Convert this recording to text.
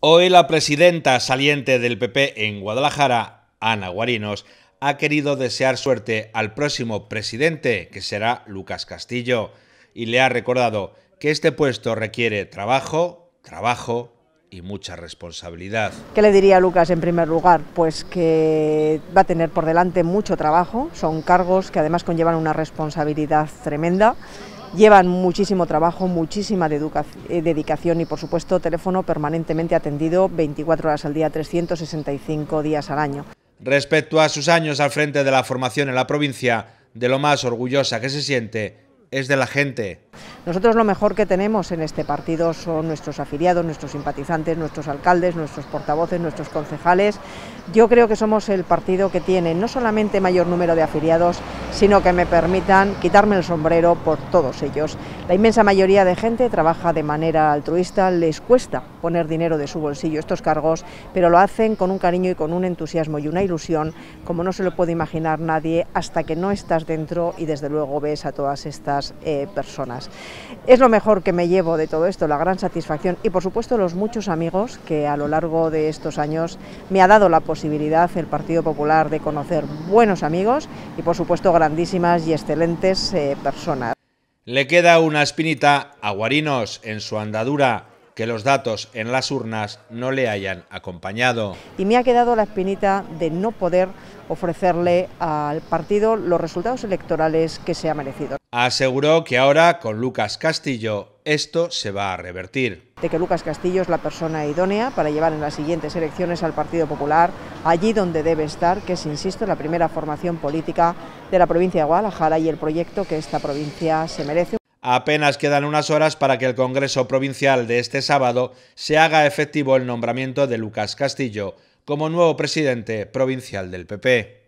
Hoy la presidenta saliente del PP en Guadalajara, Ana Guarinos, ha querido desear suerte al próximo presidente, que será Lucas Castillo, y le ha recordado que este puesto requiere trabajo, trabajo y mucha responsabilidad. ¿Qué le diría a Lucas en primer lugar? Pues que va a tener por delante mucho trabajo, son cargos que además conllevan una responsabilidad tremenda, llevan muchísimo trabajo, muchísima eh, dedicación y por supuesto teléfono permanentemente atendido 24 horas al día, 365 días al año. Respecto a sus años al frente de la formación en la provincia, de lo más orgullosa que se siente es de la gente. Nosotros lo mejor que tenemos en este partido son nuestros afiliados, nuestros simpatizantes, nuestros alcaldes, nuestros portavoces, nuestros concejales. Yo creo que somos el partido que tiene no solamente mayor número de afiliados, sino que me permitan quitarme el sombrero por todos ellos. La inmensa mayoría de gente trabaja de manera altruista, les cuesta poner dinero de su bolsillo estos cargos, pero lo hacen con un cariño y con un entusiasmo y una ilusión como no se lo puede imaginar nadie hasta que no estás dentro y desde luego ves a todas estas eh, personas. Es lo mejor que me llevo de todo esto, la gran satisfacción y por supuesto los muchos amigos que a lo largo de estos años me ha dado la posibilidad el Partido Popular de conocer buenos amigos y por supuesto grandísimas y excelentes eh, personas. Le queda una espinita a Guarinos en su andadura que los datos en las urnas no le hayan acompañado. Y me ha quedado la espinita de no poder ofrecerle al partido los resultados electorales que se ha merecido. Aseguró que ahora con Lucas Castillo esto se va a revertir. De que Lucas Castillo es la persona idónea para llevar en las siguientes elecciones al Partido Popular allí donde debe estar, que es, insisto, la primera formación política de la provincia de Guadalajara y el proyecto que esta provincia se merece. Apenas quedan unas horas para que el Congreso Provincial de este sábado se haga efectivo el nombramiento de Lucas Castillo como nuevo presidente provincial del PP.